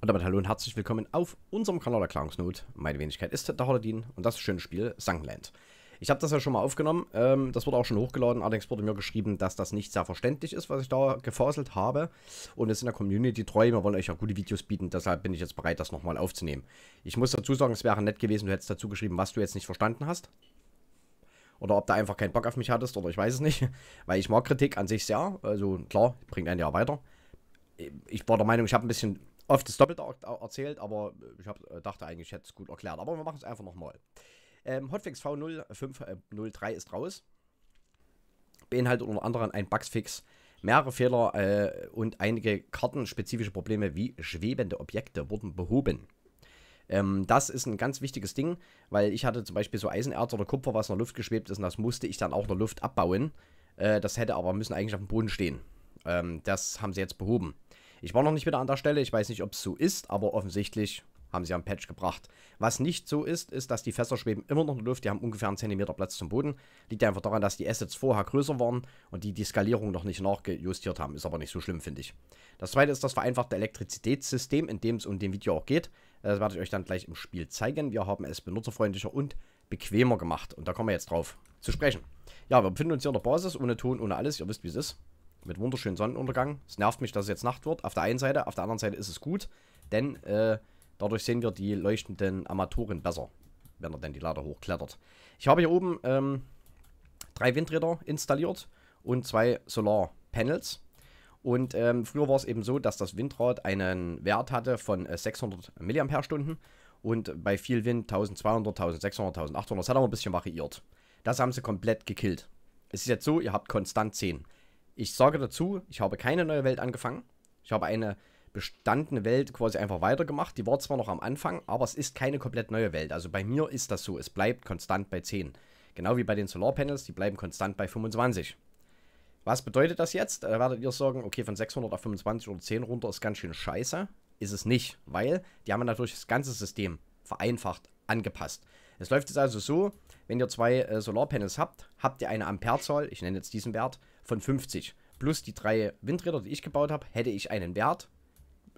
Und damit hallo und herzlich willkommen auf unserem Kanal Erklärungsnot. Meine Wenigkeit ist der Holodin und das schöne Spiel Sangland. Ich habe das ja schon mal aufgenommen, ähm, das wurde auch schon hochgeladen, allerdings wurde mir geschrieben, dass das nicht sehr verständlich ist, was ich da gefaselt habe. Und es in der Community treu, wir wollen euch ja gute Videos bieten, deshalb bin ich jetzt bereit, das nochmal aufzunehmen. Ich muss dazu sagen, es wäre nett gewesen, du hättest dazu geschrieben, was du jetzt nicht verstanden hast. Oder ob du einfach keinen Bock auf mich hattest, oder ich weiß es nicht. Weil ich mag Kritik an sich sehr, also klar, bringt einen ja weiter. Ich war der Meinung, ich habe ein bisschen oft das Doppelte erzählt, aber äh, ich hab, äh, dachte eigentlich, ich hätte es gut erklärt. Aber wir machen es einfach nochmal. Ähm, Hotfix V0503 äh, ist raus. Beinhaltet unter anderem ein Bugsfix, mehrere Fehler äh, und einige kartenspezifische Probleme wie schwebende Objekte wurden behoben. Ähm, das ist ein ganz wichtiges Ding, weil ich hatte zum Beispiel so Eisenerz oder Kupfer, was in der Luft geschwebt ist und das musste ich dann auch in der Luft abbauen. Äh, das hätte aber müssen eigentlich auf dem Boden stehen. Ähm, das haben sie jetzt behoben. Ich war noch nicht wieder an der Stelle, ich weiß nicht, ob es so ist, aber offensichtlich haben sie einen Patch gebracht. Was nicht so ist, ist, dass die Fässer schweben immer noch in der Luft, die haben ungefähr einen Zentimeter Platz zum Boden. Liegt einfach daran, dass die Assets vorher größer waren und die die Skalierung noch nicht nachgejustiert haben. Ist aber nicht so schlimm, finde ich. Das zweite ist das vereinfachte Elektrizitätssystem, in dem es um den Video auch geht. Das werde ich euch dann gleich im Spiel zeigen. Wir haben es benutzerfreundlicher und bequemer gemacht. Und da kommen wir jetzt drauf zu sprechen. Ja, wir befinden uns hier in der Basis, ohne Ton, ohne alles. Ihr wisst, wie es ist mit wunderschönen Sonnenuntergang. Es nervt mich, dass es jetzt Nacht wird. Auf der einen Seite, auf der anderen Seite ist es gut, denn äh, dadurch sehen wir die leuchtenden Armaturen besser, wenn er denn die Lade hochklettert. Ich habe hier oben ähm, drei Windräder installiert und zwei Solarpanels. Und ähm, früher war es eben so, dass das Windrad einen Wert hatte von 600 äh, mAh und bei viel Wind 1200, 1600, 1800. Das hat aber ein bisschen variiert. Das haben sie komplett gekillt. Es ist jetzt so, ihr habt konstant 10. Ich sage dazu, ich habe keine neue Welt angefangen. Ich habe eine bestandene Welt quasi einfach weitergemacht. Die war zwar noch am Anfang, aber es ist keine komplett neue Welt. Also bei mir ist das so. Es bleibt konstant bei 10. Genau wie bei den Solarpanels, die bleiben konstant bei 25. Was bedeutet das jetzt? Da werdet ihr sagen, okay, von 600 auf 25 oder 10 runter ist ganz schön scheiße. Ist es nicht, weil die haben natürlich das ganze System vereinfacht angepasst. Es läuft jetzt also so, wenn ihr zwei äh, Solarpanels habt, habt ihr eine Amperezahl, ich nenne jetzt diesen Wert, von 50. Plus die drei Windräder, die ich gebaut habe, hätte ich einen Wert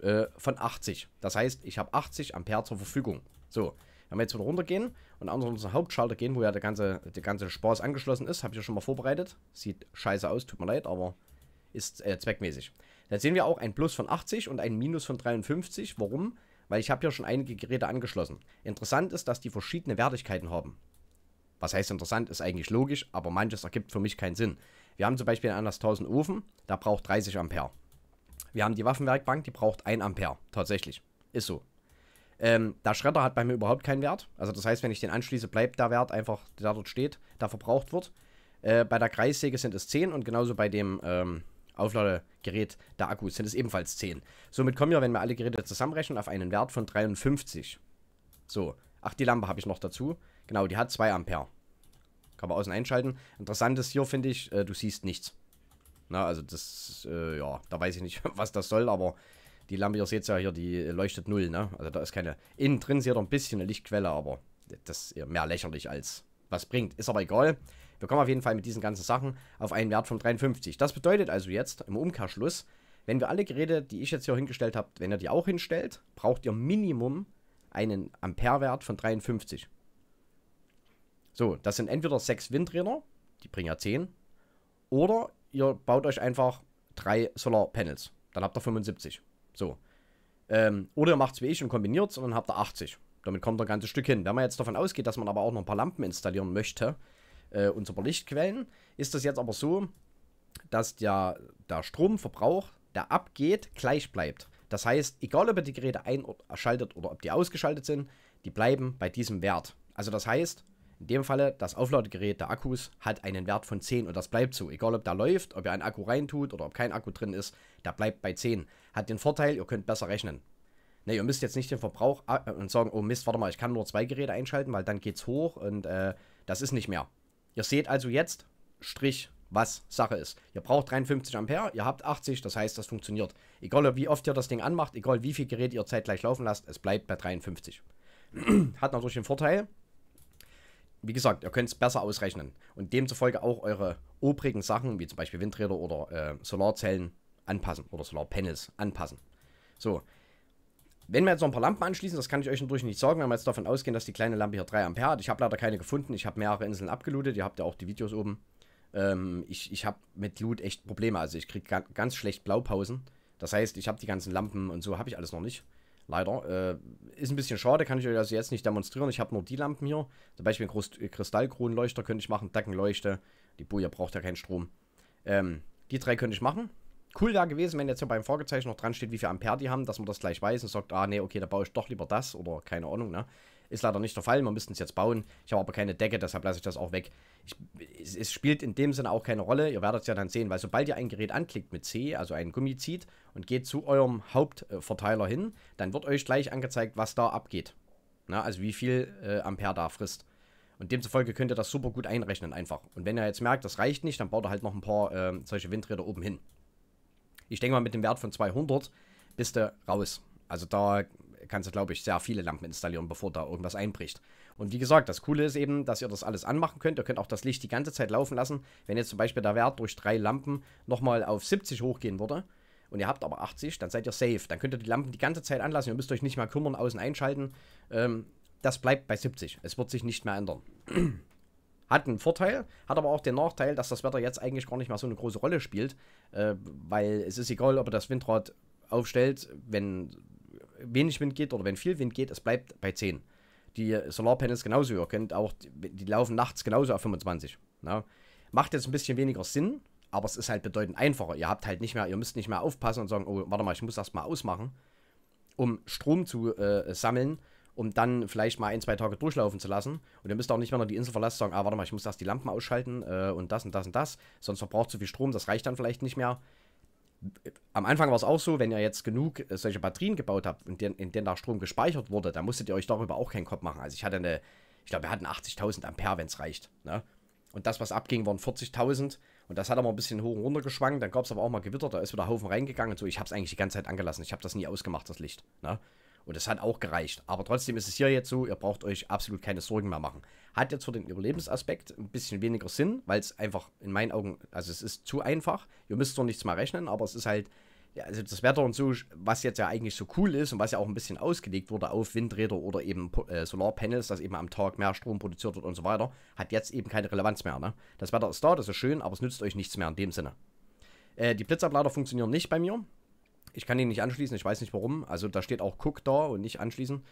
äh, von 80. Das heißt, ich habe 80 Ampere zur Verfügung. So, wenn wir jetzt wieder runtergehen und an unseren Hauptschalter gehen, wo ja der ganze, der ganze Spaß angeschlossen ist, habe ich ja schon mal vorbereitet. Sieht scheiße aus, tut mir leid, aber ist äh, zweckmäßig. Da sehen wir auch ein Plus von 80 und ein Minus von 53. Warum? Weil ich habe ja schon einige Geräte angeschlossen. Interessant ist, dass die verschiedene Wertigkeiten haben. Was heißt interessant, ist eigentlich logisch, aber manches ergibt für mich keinen Sinn. Wir haben zum Beispiel einen anders 1000 Ofen, da braucht 30 Ampere. Wir haben die Waffenwerkbank, die braucht 1 Ampere, tatsächlich. Ist so. Ähm, der Schredder hat bei mir überhaupt keinen Wert. Also das heißt, wenn ich den anschließe, bleibt der Wert einfach, der dort steht, der verbraucht wird. Äh, bei der Kreissäge sind es 10 und genauso bei dem ähm, Aufladegerät der Akkus sind es ebenfalls 10. Somit kommen wir, wenn wir alle Geräte zusammenrechnen, auf einen Wert von 53. So, ach, die Lampe habe ich noch dazu. Genau, die hat 2 Ampere. Kann man außen einschalten. Interessant ist hier, finde ich, äh, du siehst nichts. Na, also das, äh, ja, da weiß ich nicht, was das soll, aber die Lampe, ihr seht ja hier, die äh, leuchtet null, ne? Also da ist keine, innen drin seht ihr ein bisschen eine Lichtquelle, aber das ist mehr lächerlich als was bringt. Ist aber egal. Wir kommen auf jeden Fall mit diesen ganzen Sachen auf einen Wert von 53. Das bedeutet also jetzt im Umkehrschluss, wenn wir alle Geräte, die ich jetzt hier hingestellt habe, wenn ihr die auch hinstellt, braucht ihr Minimum einen Amperewert von 53. So, das sind entweder sechs Windräder, die bringen ja zehn, oder ihr baut euch einfach drei Solarpanels, dann habt ihr 75. So. Ähm, oder ihr macht es wie ich und kombiniert es und dann habt ihr 80. Damit kommt ein ganzes Stück hin. Wenn man jetzt davon ausgeht, dass man aber auch noch ein paar Lampen installieren möchte äh, und paar Lichtquellen, ist das jetzt aber so, dass der, der Stromverbrauch, der abgeht, gleich bleibt. Das heißt, egal ob ihr die Geräte einschaltet oder ob die ausgeschaltet sind, die bleiben bei diesem Wert. Also das heißt, in dem Falle, das Aufladegerät der Akkus hat einen Wert von 10 und das bleibt so. Egal ob da läuft, ob ihr einen Akku reintut oder ob kein Akku drin ist, der bleibt bei 10. Hat den Vorteil, ihr könnt besser rechnen. Ne, ihr müsst jetzt nicht den Verbrauch ah, äh, und sagen, oh Mist, warte mal, ich kann nur zwei Geräte einschalten, weil dann geht's hoch und äh, das ist nicht mehr. Ihr seht also jetzt, Strich, was Sache ist. Ihr braucht 53 Ampere, ihr habt 80, das heißt, das funktioniert. Egal wie oft ihr das Ding anmacht, egal wie viel Gerät ihr zeitgleich laufen lasst, es bleibt bei 53. Hat natürlich den Vorteil, wie gesagt, ihr könnt es besser ausrechnen und demzufolge auch eure obrigen Sachen, wie zum Beispiel Windräder oder äh, Solarzellen, anpassen oder Solarpanels anpassen. So, wenn wir jetzt noch ein paar Lampen anschließen, das kann ich euch natürlich nicht sagen, wenn wir jetzt davon ausgehen, dass die kleine Lampe hier 3 Ampere hat. Ich habe leider keine gefunden, ich habe mehrere Inseln abgelootet, ihr habt ja auch die Videos oben. Ähm, ich ich habe mit Loot echt Probleme, also ich kriege ganz schlecht Blaupausen. Das heißt, ich habe die ganzen Lampen und so habe ich alles noch nicht. Leider. Äh, ist ein bisschen schade, kann ich euch also jetzt nicht demonstrieren. Ich habe nur die Lampen hier. Zum Beispiel einen äh, Kristallkronenleuchter könnte ich machen, Deckenleuchte. Die Boja braucht ja keinen Strom. Ähm, die drei könnte ich machen. Cool wäre gewesen, wenn jetzt hier beim Fragezeichen noch dran steht, wie viel Ampere die haben, dass man das gleich weiß und sagt, ah nee, okay, da baue ich doch lieber das oder keine Ahnung, ne? Ist leider nicht der Fall, wir müssten es jetzt bauen. Ich habe aber keine Decke, deshalb lasse ich das auch weg. Ich, es, es, spielt in dem Sinne auch keine Rolle, ihr werdet es ja dann sehen, weil sobald ihr ein Gerät anklickt mit C, also einen Gummi zieht und geht zu eurem Hauptverteiler hin, dann wird euch gleich angezeigt, was da abgeht. Na, also wie viel äh, Ampere da frisst. Und demzufolge könnt ihr das super gut einrechnen einfach. Und wenn ihr jetzt merkt, das reicht nicht, dann baut ihr halt noch ein paar äh, solche Windräder oben hin. Ich denke mal, mit dem Wert von 200 bist du raus. Also da kannst du, glaube ich, sehr viele Lampen installieren, bevor da irgendwas einbricht. Und wie gesagt, das Coole ist eben, dass ihr das alles anmachen könnt. Ihr könnt auch das Licht die ganze Zeit laufen lassen. Wenn jetzt zum Beispiel der Wert durch drei Lampen nochmal auf 70 hochgehen würde, und ihr habt aber 80, dann seid ihr safe. Dann könnt ihr die Lampen die ganze Zeit anlassen, ihr müsst euch nicht mehr kümmern, außen einschalten. Ähm, das bleibt bei 70. Es wird sich nicht mehr ändern. hat einen Vorteil, hat aber auch den Nachteil, dass das Wetter jetzt eigentlich gar nicht mehr so eine große Rolle spielt, äh, weil es ist egal, ob ihr das Windrad aufstellt, wenn wenig Wind geht oder wenn viel Wind geht, es bleibt bei 10. Die äh, Solarpanels genauso, ihr könnt auch, die laufen nachts genauso auf 25. Na? Ne? Macht jetzt ein bisschen weniger Sinn, aber es ist halt bedeutend einfacher. Ihr habt halt nicht mehr, ihr müsst nicht mehr aufpassen und sagen, oh, warte mal, ich muss das mal ausmachen, um Strom zu äh, äh sammeln, um dann vielleicht mal ein, zwei Tage durchlaufen zu lassen. Und ihr müsst auch nicht, wenn ihr die Insel verlasst, sagen, ah, warte mal, ich muss das die Lampen ausschalten äh, und das und das und das, sonst verbraucht zu viel Strom, das reicht dann vielleicht nicht mehr am Anfang war es auch so, wenn ihr jetzt genug äh, solche Batterien gebaut habt und den, in denen da Strom gespeichert wurde, dann musstet ihr euch darüber auch keinen Kopf machen. Also ich hatte eine, ich glaube, wir hatten 80.000 Ampere, wenn es reicht. Ne? Und das, was abging, waren 40.000. Und das hat aber ein bisschen hoch und runter geschwankt. Dann gab es aber auch mal Gewitter, da ist wieder Haufen reingegangen und so. Ich habe es eigentlich die ganze Zeit angelassen. Ich habe das nie ausgemacht, das Licht. Ne? Und das hat auch gereicht. Aber trotzdem ist es hier jetzt so, ihr braucht euch absolut keine Sorgen mehr machen. Hat jetzt für den Überlebensaspekt ein bisschen weniger Sinn, weil es einfach in meinen Augen, also es ist zu einfach. Ihr müsst doch nichts mehr rechnen, aber es ist halt, also das Wetter und so, was jetzt ja eigentlich so cool ist und was ja auch ein bisschen ausgelegt wurde auf Windräder oder eben äh, Solarpanels, dass eben am Tag mehr Strom produziert wird und so weiter, hat jetzt eben keine Relevanz mehr. Ne? Das Wetter ist da, das ist schön, aber es nützt euch nichts mehr in dem Sinne. Äh, die Blitzablader funktionieren nicht bei mir. Ich kann ihn nicht anschließen, ich weiß nicht warum. Also da steht auch Cook da und nicht anschließen.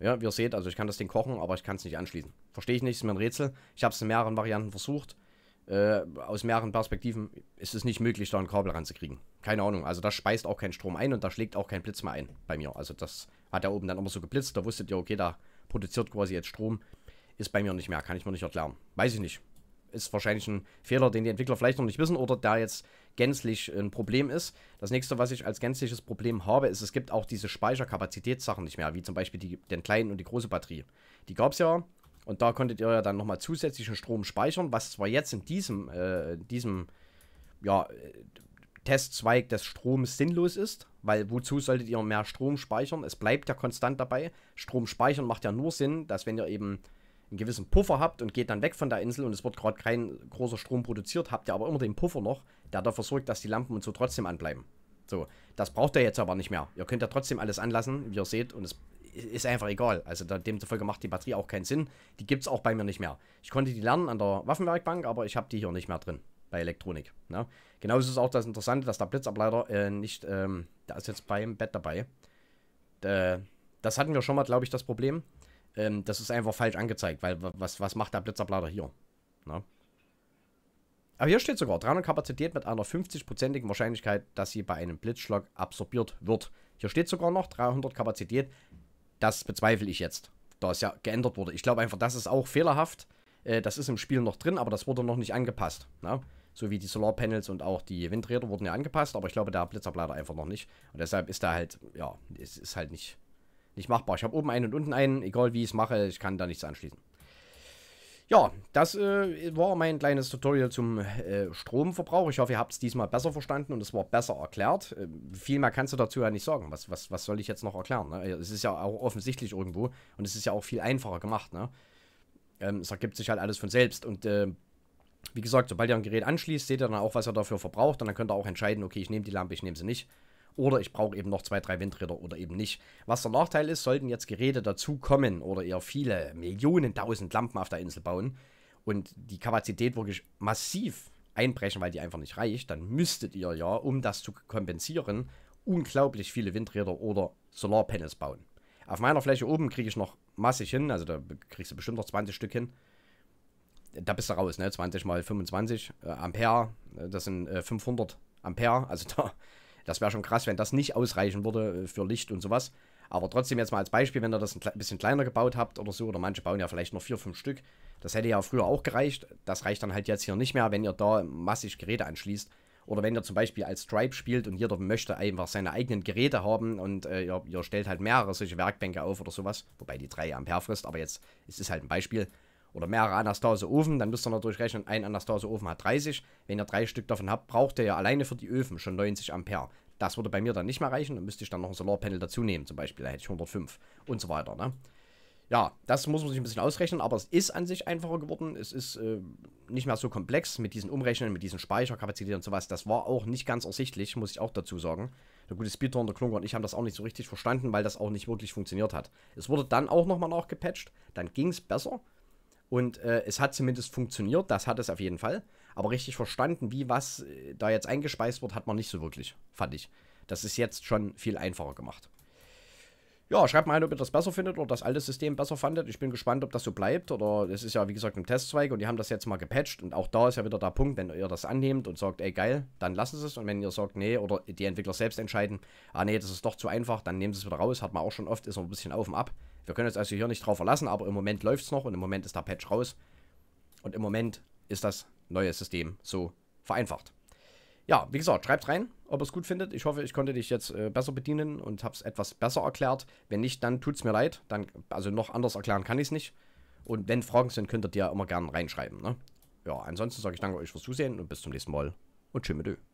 Ja, wie ihr seht, also ich kann das Ding kochen, aber ich kann es nicht anschließen. Verstehe ich nicht, ist mir ein Rätsel. Ich habe es in mehreren Varianten versucht. Äh, aus mehreren Perspektiven ist es nicht möglich, da ein Kabel ranzukriegen. Keine Ahnung, also das speist auch keinen Strom ein und da schlägt auch kein Blitz mehr ein bei mir. Also das hat da oben dann immer so geblitzt, da wusstet ihr, okay, da produziert quasi jetzt Strom. Ist bei mir nicht mehr, kann ich mir nicht erklären. Weiß ich nicht ist wahrscheinlich ein Fehler, den die Entwickler vielleicht noch nicht wissen oder da jetzt gänzlich ein Problem ist. Das nächste, was ich als gänzliches Problem habe, ist, es gibt auch diese Speicherkapazitätssachen nicht mehr, wie zum Beispiel die, den kleinen und die große Batterie. Die gab es ja und da konntet ihr ja dann nochmal zusätzlichen Strom speichern, was zwar jetzt in diesem, äh, diesem ja, äh, Testzweig des Stroms sinnlos ist, weil wozu solltet ihr mehr Strom speichern? Es bleibt ja konstant dabei. Strom speichern macht ja nur Sinn, dass wenn ihr eben einen gewissen Puffer habt und geht dann weg von der Insel und es wird gerade kein großer Strom produziert, habt ihr aber immer den Puffer noch, der dafür sorgt, dass die Lampen und so trotzdem anbleiben. So, das braucht ihr jetzt aber nicht mehr. Ihr könnt ja trotzdem alles anlassen, wie ihr seht, und es ist einfach egal. Also demzufolge macht die Batterie auch keinen Sinn. Die gibt es auch bei mir nicht mehr. Ich konnte die lernen an der Waffenwerkbank, aber ich habe die hier nicht mehr drin bei Elektronik. Ne? Genauso ist auch das Interessante, dass der Blitzableiter äh, nicht, ähm, da ist jetzt beim Bett dabei. Äh, das hatten wir schon mal, glaube ich, das Problem ähm, das ist einfach falsch angezeigt, weil was, was macht der Blitzerblader hier? Na? Ne? Aber hier steht sogar, 300 Kapazität mit einer 50-prozentigen Wahrscheinlichkeit, dass sie bei einem Blitzschlag absorbiert wird. Hier steht sogar noch 300 Kapazität. Das bezweifle ich jetzt, da es ja geändert wurde. Ich glaube einfach, das ist auch fehlerhaft. Äh, das ist im Spiel noch drin, aber das wurde noch nicht angepasst. Na? Ne? So wie die Solarpanels und auch die Windräder wurden ja angepasst, aber ich glaube, der Blitzerblader einfach noch nicht. Und deshalb ist da halt, ja, es ist halt nicht nicht machbar. Ich habe oben einen und unten einen, egal wie ich es mache, ich kann da nichts anschließen. Ja, das äh, war mein kleines Tutorial zum äh, Stromverbrauch. Ich hoffe, ihr habt es diesmal besser verstanden und es war besser erklärt. Äh, viel mehr kannst du dazu ja nicht sagen. Was, was, was soll ich jetzt noch erklären? Ne? Es ist ja auch offensichtlich irgendwo und es ist ja auch viel einfacher gemacht. Ne? Ähm, es ergibt sich halt alles von selbst und äh, wie gesagt, sobald ihr ein Gerät anschließt, seht ihr dann auch, was ihr dafür verbraucht und dann könnt ihr auch entscheiden, okay, ich nehme die Lampe, ich nehme sie nicht. Oder ich brauche eben noch zwei, drei Windräder oder eben nicht. Was der Nachteil ist, sollten jetzt Geräte dazukommen oder ihr viele Millionen, tausend Lampen auf der Insel bauen und die Kapazität wirklich massiv einbrechen, weil die einfach nicht reicht, dann müsstet ihr ja, um das zu kompensieren, unglaublich viele Windräder oder Solarpanels bauen. Auf meiner Fläche oben kriege ich noch massig hin, also da kriegst du bestimmt noch 20 Stück hin. Da bist du raus, ne? 20 mal 25 äh, Ampere, äh, das sind äh, 500 Ampere, also da das wäre schon krass, wenn das nicht ausreichen würde äh, für Licht und sowas. Aber trotzdem jetzt mal als Beispiel, wenn ihr das ein bisschen kleiner gebaut habt oder so, oder manche bauen ja vielleicht nur vier, fünf Stück, das hätte ja früher auch gereicht. Das reicht dann halt jetzt hier nicht mehr, wenn ihr da massig Geräte anschließt. Oder wenn ihr zum Beispiel als Stripe spielt und jeder möchte einfach seine eigenen Geräte haben und äh, ihr, ihr, stellt halt mehrere solche Werkbänke auf oder sowas, wobei die 3 Ampere frisst, aber jetzt, es ist halt ein Beispiel oder mehrere Anastase-Ofen, dann müsst ihr natürlich rechnen, ein Anastase-Ofen hat 30. Wenn ihr drei Stück davon habt, braucht ihr ja alleine für die Öfen schon 90 Ampere. Das würde bei mir dann nicht mehr reichen, dann müsste ich dann noch ein Solarpanel dazu nehmen, zum Beispiel, da hätte ich 105 und so weiter. Ne? Ja, das muss man sich ein bisschen ausrechnen, aber es ist an sich einfacher geworden. Es ist äh, nicht mehr so komplex mit diesen Umrechnen, mit diesen Speicherkapazitäten und sowas. Das war auch nicht ganz ersichtlich, muss ich auch dazu sagen. Der gute Speedrun, der Klunker und ich haben das auch nicht so richtig verstanden, weil das auch nicht wirklich funktioniert hat. Es wurde dann auch nochmal nachgepatcht, dann ging es besser und äh, es hat zumindest funktioniert, das hat es auf jeden Fall. Aber richtig verstanden, wie was äh, da jetzt eingespeist wird, hat man nicht so wirklich, fand ich. Das ist jetzt schon viel einfacher gemacht. Ja, schreibt mal ein, ob ihr das besser findet oder das alte System besser fandet. Ich bin gespannt, ob das so bleibt. Oder es ist ja, wie gesagt, ein Testzweig und die haben das jetzt mal gepatcht. Und auch da ist ja wieder der Punkt, wenn ihr das annehmt und sagt, ey geil, dann lassen sie es. Und wenn ihr sagt, nee, oder die Entwickler selbst entscheiden, ah nee, das ist doch zu einfach, dann nehmen sie es wieder raus. Hat man auch schon oft, ist noch ein bisschen auf und ab. Wir können uns also hier nicht drauf verlassen, aber im Moment läuft es noch und im Moment ist der Patch raus. Und im Moment ist das neue System so vereinfacht. Ja, wie gesagt, schreibt rein, ob ihr es gut findet. Ich hoffe, ich konnte dich jetzt äh, besser bedienen und habe es etwas besser erklärt. Wenn nicht, dann tut es mir leid. Dann, also noch anders erklären kann ich es nicht. Und wenn Fragen sind, könnt ihr ja immer gerne reinschreiben. Ne? Ja, ansonsten sage ich danke euch fürs Zusehen und bis zum nächsten Mal. Und tschüss mit